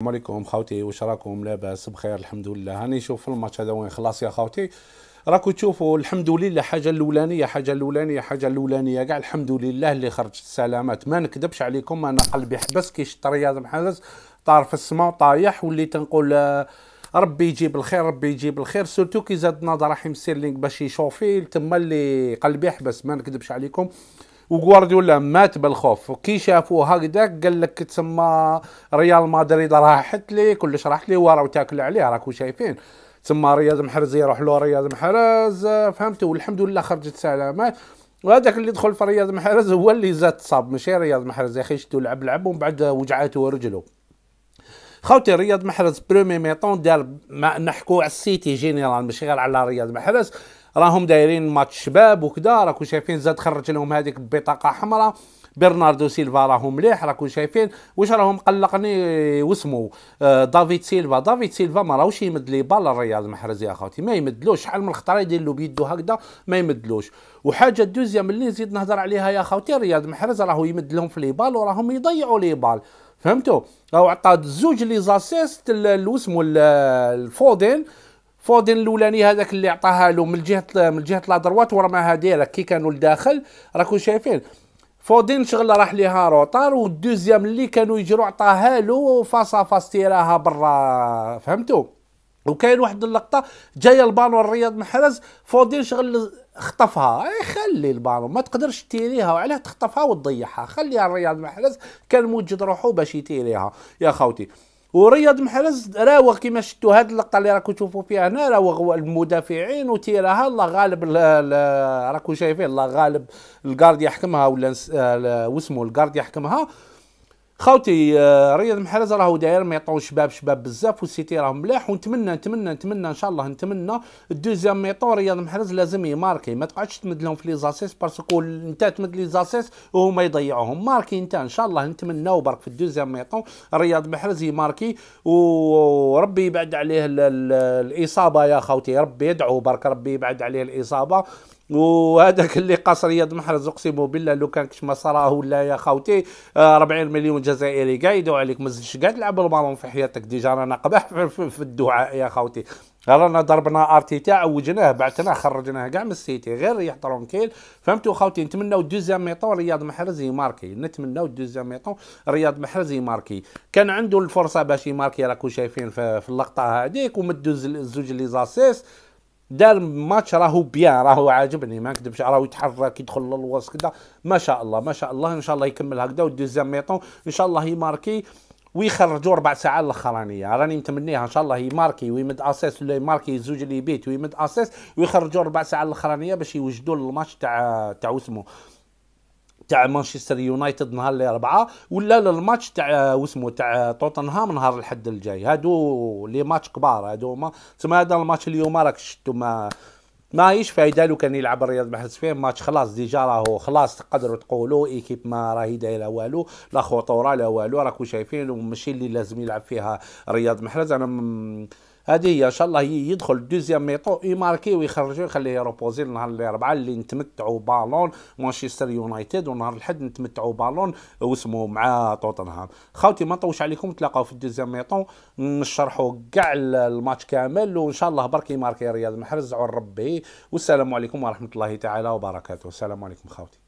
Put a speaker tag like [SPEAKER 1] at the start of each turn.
[SPEAKER 1] السلام عليكم خاوتي واش راكم لاباس بخير الحمد لله هاني نشوف الماتش هذا وين خلاص يا خاوتي راكو تشوفوا الحمد لله حاجه الاولانيه حاجه الاولانيه حاجه الاولانيه كاع الحمد لله اللي خرجت سلامات ما نكذبش عليكم انا قلبي حبس كي شفت رياض محرز طار في السماء وطايح وليت نقول آه، ربي يجيب الخير ربي يجيب الخير سورتو كي زاد نظر رحيم سيرلينغ باش يشوفي تما اللي قلبي حبس ما نكذبش عليكم وغوارديولا مات بالخوف وكي شافوه هكذاك قال لك تسمى ريال مدريد راحت لي كلش راحت لي وراه وتاكل عليه راكو شايفين تسمى رياض محرز يروح له رياض محرز فهمت والحمد لله خرجت سلامات وهذاك اللي دخل في رياض محرز هو اللي زاد تصاب ماشي رياض محرز يا اخي شتو لعب لعب ومن بعد وجعاته رجله خوتي رياض محرز برومي ميطون دار ما على السيتي جينيرال ماشي غير على رياض محرز راهم دايرين ماتش شباب وكذا راكم شايفين زاد خرج لهم هذيك بطاقه حمراء برناردو سيلفا راهو مليح راكم شايفين واش راهو مقلقني واسمو آه، دافيد سيلفا دافيد سيلفا ما راهوش يمد لي بال الرياض محرز يا خوتي ما يمدلوش شحال من خطره يدير له بيدو هكذا ما يمدلوش وحاجه الدوزيام اللي نزيد نهضر عليها يا خوتي رياض محرز راهو يمد لهم في لي بال وراهم يضيعوا لي بال فهمتوا راهو عطى زوج لي زاسيست واسمو الفودين فودين الاولاني هذاك اللي عطاها له من جهه من جهه لا دروات ورماها ديريكت كي كانوا لداخل راكم شايفين فودين شغل راح ليها روطار والدوزيام اللي كانوا يجرو عطاها له فاصا فاص تيراها برا فهمتوا وكاين واحد اللقطه جايه البالون الرياض محرز فودين شغل خطفها اي خلي البالون ما تقدرش تيريها وعلاه تخطفها وتضيعها خليها الرياض محرز كان موجد روحو باش يتيريها يا خوتي ورياض محرز راوغ كما شفتوا هذه اللقطه اللي راكم تشوفوا فيها هنا راوغ المدافعين وتيراها الله غالب راكم شايفين الله غالب الكارد يحكمها ولا آه، واسمه الكارد يحكمها خوتي آه، رياض محرز راهو داير ما يعطون شباب شباب بزاف والسيتي راه ملاح ونتمنى نتمنى نتمنى ان شاء الله نتمنى الدوزيام ميطون رياض محرز لازم يماركي ما تقعدش تمد لهم في لي زاسيس باسكو انت تمد لي زاسيس وهما يضيعوهم ماركي انت ان شاء الله نتمنى برك في الدوزيام ميطون رياض محرز يماركي وربي يبعد عليه الاصابه يا خوتي ربي يدعو برك ربي يبعد عليه الاصابه وهذاك اللي قاص رياض محرز اقسم بالله لو كان كش ما صراه ولا يا خوتي 40 آه، مليون جزائري كاع يدعو عليك ما زدتش كاع تلعب البالون في حياتك ديجا رانا قباح في الدعاء يا خوتي رانا ضربنا ارتيتا عوجناه بعثناه خرجناه كاع من السيتي غير ريح ترونكيل فهمتوا خوتي نتمناو دوزيام ميطون رياض محرز يماركي نتمناو دوزيام ميطون رياض محرز يماركي كان عنده الفرصه باش يماركي راكم شايفين في اللقطه هذيك ومدوز الزوج لي زاسيس دار ماتش راهو بيان راهو عاجبني ما نكذبش راهو يتحرك يدخل للوسط كذا ما شاء الله ما شاء الله ان شاء الله يكمل هكذا والدوزيام ميطون ان شاء الله يماركي ويخرجوا اربع ساعات الاخرانيه راني متمنيها ان شاء الله يماركي ويمد اسيس ولا يماركي زوج اللي بيت ويمد اسيس ويخرجوا اربع ساعات الاخرانيه باش يوجدوا الماتش تاع تاع وسمو تاع مانشستر يونايتد نهار الاربعاء ولا للماتش تاع آه، واسمو تاع آه، توتنهام نهار الحد الجاي هادو لي ماتش كبار هادو ما تسمى هذا الماتش اليوم راك شفتو ما ما هيش فايده لو كان يلعب الرياض محرز فيه ماتش خلاص ديجا راهو خلاص تقدروا تقولوا ايكيب ما راهي دايره والو لا خطوره لا والو راكم شايفين ماشي اللي لازم يلعب فيها رياض محرز انا م... هذه هي ان شاء الله يدخل دوزيام ميطو يماركي ويخرجو يخليه يروبوزي نهار الاربعاء اللي نتمتعوا بالون مانشستر يونايتد ونهار الاحد نتمتعوا بالون واسمه مع توتنهام خاوتي ما نطوش عليكم تلاقاو في الدوزيام ميطو نشرحوا كاع الماتش كامل وان شاء الله برك يماركي رياض محرز عن ربي والسلام عليكم ورحمه الله تعالى وبركاته السلام عليكم خاوتي